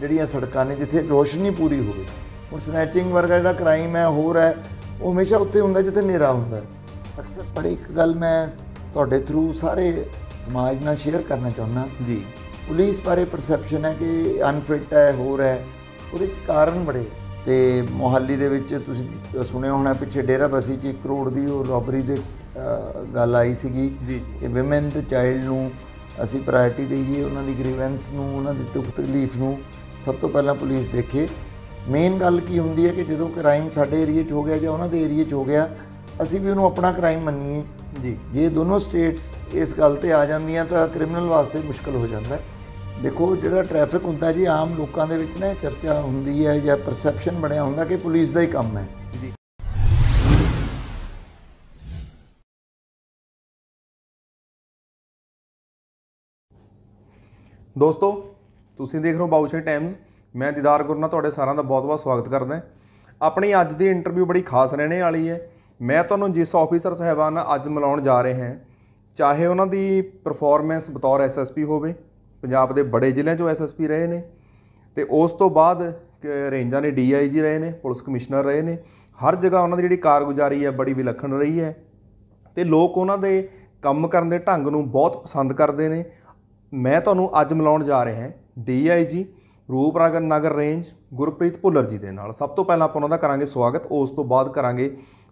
ਜਿਹੜੀਆਂ ਸੜਕਾਂ ਨੇ ਜਿੱਥੇ ਰੋਸ਼ਨੀ ਪੂਰੀ ਹੋਵੇ ਹੁਣ ਸਨੈਚਿੰਗ ਵਰਗਾ ਜਿਹੜਾ ਕ੍ਰਾਈਮ ਹੈ ਹੋਰ ਹੈ ਉਹ ਹਮੇਸ਼ਾ ਉੱਥੇ ਹੁੰਦਾ ਜਿੱਥੇ ਹਨੇਰਾ ਹੁੰਦਾ ਅਕਸਰ ਪਰ ਇੱਕ ਗੱਲ ਮੈਂ ਤੁਹਾਡੇ ਥਰੂ ਸਾਰੇ ਸਮਾਜ ਨਾਲ ਸ਼ੇਅਰ ਕਰਨਾ ਚਾਹੁੰਦਾ ਜੀ ਪੁਲਿਸ ਬਾਰੇ ਪਰਸੈਪਸ਼ਨ ਹੈ ਕਿ ਅਨਫਿਟ ਹੈ ਹੋਰ ਹੈ ਉਹਦੇ ਚ ਕਾਰਨ ਬੜੇ ਤੇ ਮੋਹਾਲੀ ਦੇ ਵਿੱਚ ਤੁਸੀਂ ਸੁਣਿਆ ਹੋਣਾ ਪਿੱਛੇ ਡੇਰਾ ਬਸੀ ਚ 1 ਕਰੋੜ ਦੀ ਉਹ ਰੋਬਰੀ ਦੇ ਗੱਲ ਆਈ ਸੀਗੀ ਕਿ ਵਿਮਨ ਤੇ ਚਾਈਲਡ ਨੂੰ ਅਸੀਂ ਪ੍ਰਾਇੋਰਟੀ ਦੇਈਏ ਉਹਨਾਂ ਦੀ ਗ੍ਰੀਵੈਂਸ ਨੂੰ ਉਹਨਾਂ ਦੀ ਦੁੱਖ ਤਕਲੀਫ ਨੂੰ ਸਭ ਤੋਂ ਪਹਿਲਾਂ ਪੁਲਿਸ ਦੇਖੇ ਮੇਨ ਗੱਲ ਕੀ ਹੁੰਦੀ ਹੈ ਕਿ ਜਦੋਂ ਕ੍ਰਾਈਮ ਸਾਡੇ ਏਰੀਆ 'ਚ ਹੋ ਗਿਆ ਜਾਂ ਉਹਨਾਂ ਦੇ ਏਰੀਆ 'ਚ ਹੋ ਗਿਆ ਅਸੀਂ ਵੀ ਉਹਨੂੰ ਆਪਣਾ ਕ੍ਰਾਈਮ ਮੰਨੀਏ ਜੀ ਜੇ ਦੋਨੋਂ ਸਟੇਟਸ ਇਸ ਗੱਲ ਤੇ ਆ ਜਾਂਦੀਆਂ ਤਾਂ ਕ੍ਰਿਮੀਨਲ ਵਾਸਤੇ ਮੁਸ਼ਕਲ ਹੋ ਜਾਂਦਾ ਹੈ ਦੇਖੋ ਜਿਹੜਾ ਟ੍ਰੈਫਿਕ ਹੁੰਦਾ ਜੀ ਆਮ ਲੋਕਾਂ ਦੇ ਵਿੱਚ ਨਾ ਚਰਚਾ ਹੁੰਦੀ ਹੈ ਜਾਂ ਪਰਸੈਪਸ਼ਨ ਬਣਿਆ ਹੁੰਦਾ ਕਿ ਪੁਲਿਸ ਦਾ ਹੀ ਕੰਮ ਹੈ ਜੀ ਦੋਸਤੋ ਤੁਸੀਂ ਦੇਖ ਰਹੇ ਹੋ ਬਾਉਸ਼ੇ ਟਾਈਮਸ ਮੈਂ ਦੀਦਾਰ ਗੁਰਨਾ ਤੁਹਾਡੇ ਸਾਰਿਆਂ ਦਾ ਬਹੁਤ-ਬਹੁਤ ਸਵਾਗਤ ਕਰਦਾ ਆਪਣੀ ਅੱਜ ਦੀ ਇੰਟਰਵਿਊ ਬੜੀ ਖਾਸ ਰਹਿਣੇ ਵਾਲੀ ਹੈ ਮੈਂ ਤੁਹਾਨੂੰ ਜਿਸ ਆਫੀਸਰ ਸਹਿਬਾਨ ਨਾਲ ਅੱਜ ਮਿਲਾਉਣ ਜਾ ਰਹੇ ਹਾਂ ਚਾਹੇ ਉਹਨਾਂ ਦੀ ਪਰਫਾਰਮੈਂਸ ਬਤੌਰ ਐਸਐਸਪੀ ਹੋਵੇ ਪੰਜਾਬ ਦੇ ਬੜੇ ਜ਼ਿਲ੍ਹਿਆਂ 'ਚੋਂ ਐਸਐਸਪੀ ਰਹੇ ਨੇ ਤੇ ਉਸ ਤੋਂ ਬਾਅਦ ਰੇਂਜਾਂ ਦੇ ਡੀਆਈਜੀ ਰਹੇ ਨੇ ਪੁਲਿਸ ਕਮਿਸ਼ਨਰ ਰਹੇ ਨੇ ਹਰ ਜਗ੍ਹਾ ਉਹਨਾਂ ਦੀ ਜਿਹੜੀ ਕਾਰਗੁਜ਼ਾਰੀ ਹੈ ਬੜੀ ਵਿਲੱਖਣ ਰਹੀ ਹੈ ਤੇ ਲੋਕ ਉਹਨਾਂ ਦੇ ਕੰਮ ਕਰਨ ਦੇ ਢੰਗ ਨੂੰ ਬਹੁਤ ਪਸੰਦ ਕਰਦੇ ਨੇ ਮੈਂ ਤੁਹਾਨੂੰ ਅੱਜ ਮਿਲਾਉਣ ਜਾ ਰਿਹਾ ਹਾਂ ਡੀਆਈਜੀ ਰੂਪਨਗਰ ਨਗਰ ਰੇਂਜ ਗੁਰਪ੍ਰੀਤ ਭੁੱਲਰ ਜੀ ਦੇ ਨਾਲ ਸਭ ਤੋਂ ਪਹਿਲਾਂ ਆਪਾਂ ਉਹਨਾਂ ਦਾ ਕਰਾਂਗੇ ਸਵਾਗਤ ਉਸ ਤੋਂ ਬਾਅਦ ਕਰਾਂਗੇ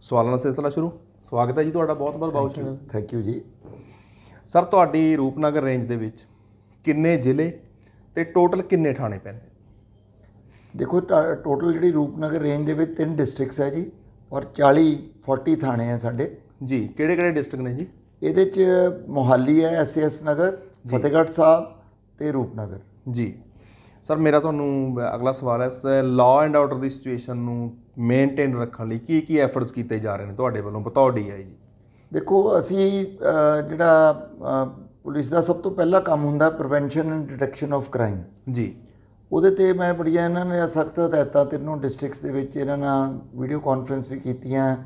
ਸਵਾਲਾਂ ਦਾ ਸਿਲਸਿਲਾ ਸ਼ੁਰੂ ਸਵਾਗਤ ਹੈ ਜੀ ਤੁਹਾਡਾ ਬਹੁਤ ਬਹੁਤ ਬਹੁਤ ਸ਼ੁਕਰੀਆ ਥੈਂਕ ਯੂ ਜੀ ਸਰ ਤੁਹਾਡੀ ਰੂਪਨਗਰ ਰੇਂਜ ਦੇ ਵਿੱਚ ਕਿੰਨੇ ਜ਼ਿਲ੍ਹੇ ਤੇ ਟੋਟਲ ਕਿੰਨੇ ਥਾਣੇ ਪੈਂਦੇ ਦੇਖੋ ਟੋਟਲ ਜਿਹੜੀ ਰੂਪਨਗਰ ਰੇਂਜ ਦੇ ਵਿੱਚ ਤਿੰਨ ਡਿਸਟ੍ਰਿਕਟਸ ਹੈ ਜੀ ਔਰ 40 40 ਥਾਣੇ ਆ ਸਾਡੇ ਜੀ ਕਿਹੜੇ ਕਿਹੜੇ ਡਿਸਟ੍ਰਿਕਟ ਨੇ ਜੀ ਇਹਦੇ ਚ ਮੋਹਾਲੀ ਹੈ ਐਸਐਸ ਨਗਰ ਫਤਿਹਗੜ੍ਹ ਸਾਹਿਬ ਤੇ ਰੂਪਨਗਰ ਜੀ ਸਰ ਮੇਰਾ ਤੁਹਾਨੂੰ ਅਗਲਾ ਸਵਾਲ ਹੈ ਲਾਅ ਐਂਡ ਆਰਡਰ ਦੀ ਸਿਚੁਏਸ਼ਨ ਨੂੰ ਮੇਨਟੇਨ ਰੱਖਣ ਲਈ ਕੀ ਕੀ ਐਫਰਟਸ ਕੀਤੇ ਜਾ ਰਹੇ ਨੇ ਤੁਹਾਡੇ ਵੱਲੋਂ ਬਤੌਰ ਡੀਆਈ ਜੀ ਦੇਖੋ ਅਸੀਂ ਜਿਹੜਾ ਪੁਲਿਸ ਦਾ ਸਭ ਤੋਂ ਪਹਿਲਾ ਕੰਮ ਹੁੰਦਾ prevention and detection of crime ਜੀ ਉਹਦੇ ਤੇ ਮੈਂ ਬੜੀਆਂ ਇਹਨਾਂ ਨੇ ਸਖਤ ਹਦਾਇਤਾਂ ਤਿੰਨੋਂ ਡਿਸਟ੍ਰਿਕਟਸ ਦੇ ਵਿੱਚ ਇਹਨਾਂ ਨਾਲ ਵੀਡੀਓ ਕਾਨਫਰੰਸ ਵੀ ਕੀਤੀਆਂ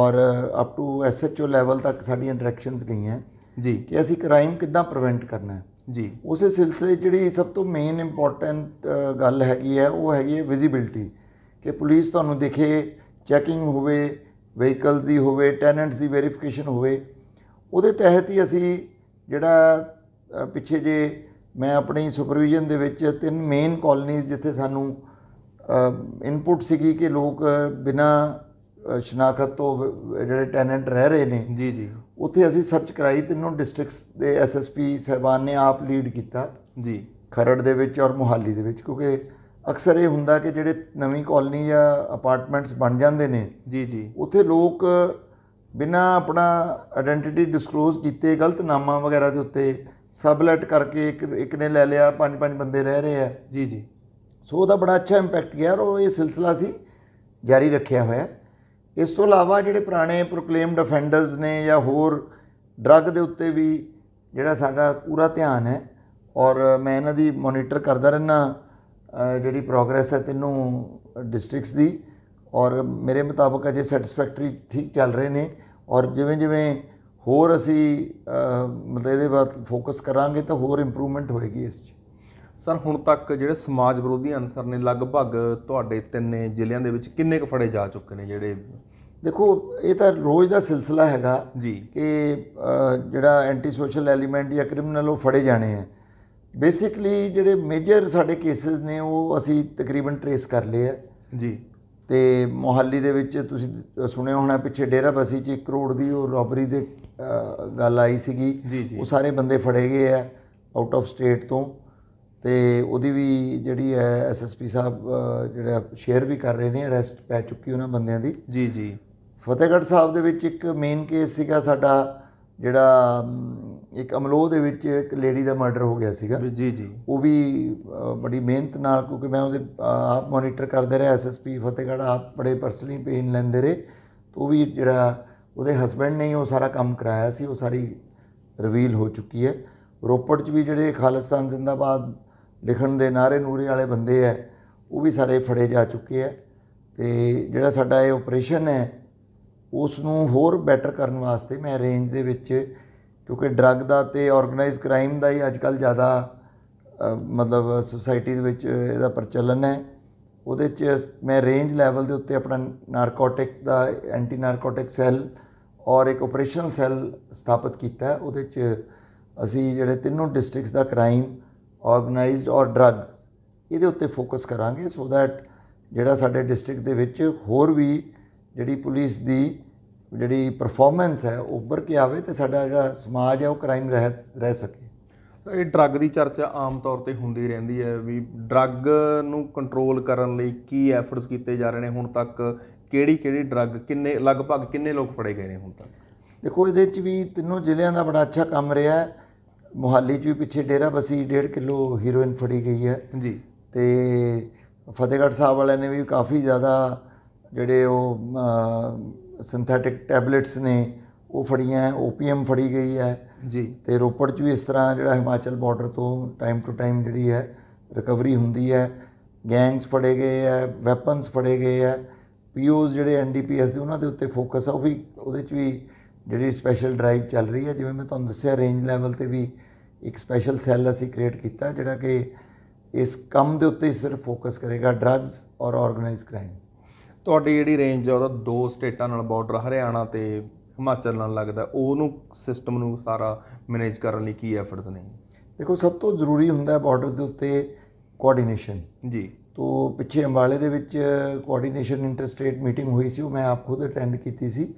ਔਰ ਅਪ ਟੂ ਐਸਐਚਓ ਲੈਵਲ ਤੱਕ ਸਾਡੀਆਂ ਡਾਇਰੈਕਸ਼ਨਸ ਗਈਆਂ ਜੀ ਕਿ ਅਸੀਂ ਕ੍ਰਾਈਮ ਕਿੱਦਾਂ ਪ੍ਰੀਵੈਂਟ ਕਰਨਾ ਹੈ ਜੀ ਉਸੇ ਸਿਲਸਿਲੇ ਜਿਹੜੀ ਸਭ ਤੋਂ ਮੇਨ ਇੰਪੋਰਟੈਂਟ ਗੱਲ ਹੈਗੀ ਹੈ ਉਹ ਹੈਗੀ ਹੈ ਵਿਜ਼ਿਬਿਲਟੀ ਕਿ ਪੁਲਿਸ ਤੁਹਾਨੂੰ ਦਿਖੇ ਚੈਕਿੰਗ ਹੋਵੇ ਵਹੀਕਲਸ ਦੀ ਹੋਵੇ ਟੈਨੈਂਟਸ ਦੀ ਵੈਰੀਫਿਕੇਸ਼ਨ ਹੋਵੇ ਉਹਦੇ ਤਹਿਤ ਹੀ ਅਸੀਂ ਜਿਹੜਾ ਪਿੱਛੇ ਜੇ ਮੈਂ ਆਪਣੀ ਸੁਪਰਵੀਜ਼ਨ ਦੇ ਵਿੱਚ ਤਿੰਨ ਮੇਨ ਕਾਲਨੀਆਂ ਜਿੱਥੇ ਸਾਨੂੰ ਇਨਪੁਟ ਸੀਗੀ ਕਿ ਲੋਕ ਬਿਨਾ ਸ਼ਨਾਖਤ ਤੋਂ ਜਿਹੜੇ ਟੈਨੈਂਟ ਰਹਿ ਰਹੇ ਨੇ ਜੀ ਜੀ ਉੱਥੇ ਅਸੀਂ ਸਰਚ ਕਰਾਈ ਤਿੰਨੋਂ ਡਿਸਟ੍ਰਿਕਟਸ ਦੇ ਐਸਐਸਪੀ ਸਹਿਬਾਨ ਨੇ ਆਪ ਲੀਡ ਕੀਤਾ ਜੀ ਖਰੜ ਦੇ ਵਿੱਚ ਔਰ ਮੁਹਾਲੀ ਦੇ ਵਿੱਚ ਕਿਉਂਕਿ ਅਕਸਰ ਇਹ ਹੁੰਦਾ ਕਿ ਜਿਹੜੇ ਨਵੀਂ ਕਾਲਨੀ ਜਾਂ ਅਪਾਰਟਮੈਂਟਸ ਬਣ ਜਾਂਦੇ ਨੇ ਜੀ ਜੀ ਉੱਥੇ ਲੋਕ ਬਿਨਾ ਆਪਣਾ ਆਇਡੈਂਟੀਟੀ ਡਿਸਕਲੋਜ਼ ਕੀਤੇ ਗਲਤ ਨਾਮਾਂ ਵਗੈਰਾ ਦੇ ਉੱਤੇ ਸਬਲੈਟ ਕਰਕੇ ਇੱਕ ਇੱਕ ਨੇ ਲੈ ਲਿਆ ਪੰਜ ਪੰਜ ਬੰਦੇ ਰਹਿ ਰਹੇ ਆ ਜੀ ਜੀ ਸੋ ਉਹਦਾ ਬੜਾ ਅੱਛਾ ਇੰਪੈਕਟ ਗਿਆ ਔਰ ਇਹ ਸਿਲਸਿਲਾ ਸੀ ਜਾਰੀ ਰੱਖਿਆ ਹੋਇਆ ਇਸ ਤੋਂ ਇਲਾਵਾ ਜਿਹੜੇ ਪੁਰਾਣੇ ਪ੍ਰੋਕਲੇਮਡ ਅਫੈਂਡਰਸ ਨੇ ਜਾਂ ਹੋਰ ਡਰੱਗ ਦੇ ਉੱਤੇ ਵੀ ਜਿਹੜਾ ਸਾਡਾ ਪੂਰਾ ਧਿਆਨ ਹੈ ਔਰ ਮੈਂ ਇਹਨਾਂ ਦੀ ਮੋਨੀਟਰ ਕਰਦਾ ਰਹਿਣਾ ਜਿਹੜੀ ਪ੍ਰੋਗਰੈਸ ਹੈ ਤਿੰਨੋਂ ਡਿਸਟ੍ਰਿਕਟਸ ਦੀ ਔਰ ਮੇਰੇ ਮੁਤਾਬਕ ਅਜੇ ਸੈਟੀਸਫੈਕਟਰੀ ਠੀਕ ਚੱਲ ਰਹੇ ਨੇ ਔਰ ਜਿਵੇਂ ਜਿਵੇਂ ਹੋਰ ਅਸੀਂ ਮਤਲਬ ਇਹਦੇ ਬਾਅਦ ਫੋਕਸ ਕਰਾਂਗੇ ਤਾਂ ਹੋਰ ਇੰਪਰੂਵਮੈਂਟ ਹੋਏਗੀ ਇਸ 'ਚ ਸਰ ਹੁਣ ਤੱਕ ਜਿਹੜੇ ਸਮਾਜ ਵਿਰੋਧੀ ਅਨਸਰ ਨੇ ਲਗਭਗ ਤੁਹਾਡੇ ਤਿੰਨੇ ਜ਼ਿਲ੍ਹਿਆਂ ਦੇ ਵਿੱਚ ਕਿੰਨੇ ਕੁ ਫੜੇ ਜਾ ਚੁੱਕੇ ਨੇ ਜਿਹੜੇ ਦੇਖੋ ਇਹ ਤਾਂ ਰੋਜ਼ ਦਾ ਸਿਲਸਿਲਾ ਹੈਗਾ ਜੀ ਕਿ ਜਿਹੜਾ ਐਂਟੀ ਸੋਸ਼ਲ ਐਲੀਮੈਂਟ ਜਾਂ ਕ੍ਰਿਮੀਨਲ ਉਹ ਫੜੇ ਜਾਣੇ ਆ ਬੇਸਿਕਲੀ ਜਿਹੜੇ ਮੇਜਰ ਸਾਡੇ ਕੇਸਸ ਨੇ ਉਹ ਅਸੀਂ ਤਕਰੀਬਨ ਟ੍ਰੇਸ ਕਰ ਲਏ ਆ ਜੀ ਤੇ ਮੋਹਾਲੀ ਦੇ ਵਿੱਚ ਤੁਸੀਂ ਸੁਣਿਆ ਹੋਣਾ ਪਿੱਛੇ ਡੇਰਾ ਬਸੀ 'ਚ 1 ਕਰੋੜ ਦੀ ਉਹ ਰੋਬਰੀ ਦੇ ਗੱਲ ਆਈ ਸੀਗੀ ਉਹ ਸਾਰੇ ਬੰਦੇ ਫੜੇ ਗਏ ਆ ਆਊਟ ਆਫ ਸਟੇਟ ਤੋਂ ਤੇ ਉਹਦੀ ਵੀ ਜਿਹੜੀ ਹੈ ਐਸਐਸਪੀ ਸਾਹਿਬ ਜਿਹੜਾ ਸ਼ੇਅਰ ਵੀ ਕਰ ਰਹੇ ਨੇ ਅਰੈਸਟ ਪੈ ਚੁੱਕੀ ਉਹਨਾਂ ਬੰਦਿਆਂ ਦੀ ਜੀ ਜੀ ਫਤਿਹਗੜ੍ਹ ਸਾਹਿਬ ਦੇ ਵਿੱਚ ਇੱਕ ਮੇਨ ਕੇਸ ਸੀਗਾ ਸਾਡਾ ਜਿਹੜਾ ਇੱਕ ਅਮਲੋਹ ਦੇ ਵਿੱਚ ਇੱਕ ਲੇਡੀ ਦਾ ਮਰਡਰ ਹੋ ਗਿਆ ਸੀਗਾ ਜੀ ਜੀ ਉਹ ਵੀ ਬੜੀ ਮਿਹਨਤ ਨਾਲ ਕਿਉਂਕਿ ਮੈਂ ਉਹਦੇ ਆਪ ਮੋਨੀਟਰ ਕਰਦੇ ਰਿਹਾ ਐਸਐਸਪੀ ਫਤਿਹਗੜ੍ਹ ਆਪ ਬੜੇ ਪਰਸਨਲੀ ਪੇਨ ਲੈਂਦੇ ਰਹੇ ਉਹ ਵੀ ਜਿਹੜਾ ਉਹਦੇ ਹਸਬੰਡ ਨੇ ਉਹ ਸਾਰਾ ਕੰਮ ਕਰਾਇਆ ਸੀ ਉਹ ਸਾਰੀ ਰਿਵੀਲ ਹੋ ਚੁੱਕੀ ਹੈ ਰੋਪੜ 'ਚ ਵੀ ਜਿਹੜੇ ਖਾਲਿਸਤਾਨ ਜ਼ਿੰਦਾਬਾਦ ਲਿਖਣ ਦੇ ਨਾਰੇ ਨੂਰੇ ਵਾਲੇ ਬੰਦੇ ਐ ਉਹ ਵੀ ਸਾਰੇ ਫੜੇ ਜਾ ਚੁੱਕੇ ਐ ਤੇ ਜਿਹੜਾ ਸਾਡਾ ਇਹ ਆਪਰੇਸ਼ਨ ਹੈ ਉਸ ਨੂੰ ਹੋਰ ਬੈਟਰ ਕਰਨ ਵਾਸਤੇ ਮੈਂ ਰੇਂਜ ਦੇ ਵਿੱਚ ਕਿਉਂਕਿ ਡਰੱਗ ਦਾ ਤੇ ਆਰਗੇਨਾਈਜ਼ ਕ੍ਰਾਈਮ ਦਾ ਹੀ ਅੱਜਕੱਲ ਜ਼ਿਆਦਾ ਮਤਲਬ ਸੋਸਾਇਟੀ ਦੇ ਵਿੱਚ ਇਹਦਾ ਪ੍ਰਚਲਨ ਹੈ ਉਹਦੇ 'ਚ ਮੈਂ ਰੇਂਜ ਲੈਵਲ ਦੇ ਉੱਤੇ ਆਪਣਾ ਨਾਰਕੋਟਿਕ ਦਾ ਐਂਟੀ ਨਾਰਕੋਟਿਕ ਸੈੱਲ ਔਰ ਇੱਕ ਆਪਰੇਸ਼ਨਲ ਸੈੱਲ ਸਥਾਪਿਤ ਕੀਤਾ ਹੈ ਉਹਦੇ 'ਚ ਅਸੀਂ ਜਿਹੜੇ ਤਿੰਨੋਂ ਡਿਸਟ੍ਰਿਕਟਸ ਦਾ ਕ੍ਰਾਈਮ ਆਰਗੇਨਾਈਜ਼ਡ ਔਰ ਡਰਗ ਇਹਦੇ ਉੱਤੇ ਫੋਕਸ ਕਰਾਂਗੇ ਸੋ ਥੈਟ ਜਿਹੜਾ ਸਾਡੇ ਡਿਸਟ੍ਰਿਕਟ ਦੇ ਵਿੱਚ ਹੋਰ ਵੀ ਜਿਹੜੀ ਪੁਲਿਸ ਦੀ ਜਿਹੜੀ ਪਰਫਾਰਮੈਂਸ ਹੈ ਉੱਪਰ ਕੇ ਆਵੇ ਤੇ ਸਾਡਾ ਜਿਹੜਾ ਸਮਾਜ ਹੈ ਉਹ ਕ੍ਰਾਈਮ ਰਹਿਤ ਰਹਿ ਸਕੇ ਇਹ ਡਰੱਗ ਦੀ ਚਰਚਾ ਆਮ ਤੌਰ ਤੇ ਹੁੰਦੀ ਰਹਿੰਦੀ ਹੈ ਵੀ ਡਰੱਗ ਨੂੰ ਕੰਟਰੋਲ ਕਰਨ ਲਈ ਕੀ ਐਫਰਟਸ ਕੀਤੇ ਜਾ ਰਹੇ ਨੇ ਹੁਣ ਤੱਕ ਕਿਹੜੀ ਕਿਹੜੀ ਡਰੱਗ ਕਿੰਨੇ ਲਗਭਗ ਕਿੰਨੇ ਲੋਕ ਫੜੇ ਗਏ ਨੇ ਹੁਣ ਤੱਕ ਦੇਖੋ ਇਹਦੇ ਵਿੱਚ ਵੀ ਤਿੰਨੋਂ ਜ਼ਿਲ੍ਹਿਆਂ ਦਾ ਬੜਾ ਅੱਛਾ ਕੰਮ ਰਿਹਾ ਹੈ ਮੁਹਾਲੀ 'ਚ ਵੀ ਪਿੱਛੇ ਡੇਰਾ ਬਸੀ 1.5 ਕਿਲੋ ਹੀਰੋਇਨ ਫੜੀ ਗਈ ਹੈ ਜੀ ਤੇ ਫਤਿਹਗੜ੍ਹ ਸਾਹਿਬ ਵਾਲਿਆਂ ਨੇ ਵੀ ਕਾਫੀ ਜ਼ਿਆਦਾ ਜਿਹੜੇ ਉਹ ਸਿੰਥੈਟਿਕ ਟੈਬਲੇਟਸ ਨੇ ਉਹ ਫੜੀਆਂ ਹੈ ਓਪੀਐਮ ਫੜੀ ਗਈ ਹੈ ਜੀ ਤੇ ਰੋਪੜ 'ਚ ਵੀ ਇਸ ਤਰ੍ਹਾਂ ਜਿਹੜਾ ਹਿਮਾਚਲ ਬਾਰਡਰ ਤੋਂ ਟਾਈਮ ਟੂ ਟਾਈਮ ਜਿਹੜੀ ਹੈ ਰਿਕਵਰੀ ਹੁੰਦੀ ਹੈ ਗੈਂਗਸ ਫੜੇ ਗਏ ਹੈ ਵੈਪਨਸ ਫੜੇ ਗਏ ਹੈ ਪੀਓਸ ਜਿਹੜੇ ਐਨਡੀਪੀਐਸ ਦੇ ਉਹਨਾਂ ਦੇ ਉੱਤੇ ਫੋਕਸ ਆ ਉਹ ਵੀ ਉਹਦੇ 'ਚ ਵੀ ਜਿਹੜੀ ਸਪੈਸ਼ਲ ਡਰਾਈਵ ਚੱਲ ਰਹੀ ਹੈ ਜਿਵੇਂ ਮੈਂ ਤੁਹਾਨੂੰ ਦੱਸਿਆ ਰੇਂਜ ਲੈਵਲ ਤੇ ਵੀ ਇੱਕ ਸਪੈਸ਼ਲ ਸੈੱਲ ਅਸੀਂ ਕ੍ਰੀਏਟ ਕੀਤਾ ਜਿਹੜਾ ਕਿ ਇਸ ਕੰਮ ਦੇ ਉੱਤੇ ਸਿਰਫ ਫੋਕਸ ਕਰੇਗਾ ਡਰੱਗਸ ਔਰ ਆਰਗੇਨਾਈਜ਼ ਕ੍ਰਾਈਮ ਤੁਹਾਡੀ ਜਿਹੜੀ ਰੇਂਜ ਆ ਉਹਦਾ ਦੋ ਸਟੇਟਾਂ ਨਾਲ ਬਾਰਡਰ ਹਰਿਆਣਾ ਤੇ ਹਿਮਾਚਲ ਨਾਲ ਲੱਗਦਾ ਉਹਨੂੰ ਸਿਸਟਮ ਨੂੰ ਸਾਰਾ ਮੈਨੇਜ ਕਰਨ ਲਈ ਕੀ ਐਫਰਟਸ ਨੇ ਦੇਖੋ ਸਭ ਤੋਂ ਜ਼ਰੂਰੀ ਹੁੰਦਾ ਹੈ ਬਾਰਡਰਸ ਦੇ ਉੱਤੇ ਕੋਆਰਡੀਨੇਸ਼ਨ ਜੀ ਤੋਂ ਪਿੱਛੇ ਅੰਬਾਲੇ ਦੇ ਵਿੱਚ ਕੋਆਰਡੀਨੇਸ਼ਨ ਇੰਟਰਸਟੇਟ ਮੀਟਿੰਗ ਹੋਈ ਸੀ ਉਹ ਮੈਂ ਆਪ ਖੁਦ ਅਟੈਂਡ ਕੀਤੀ ਸੀ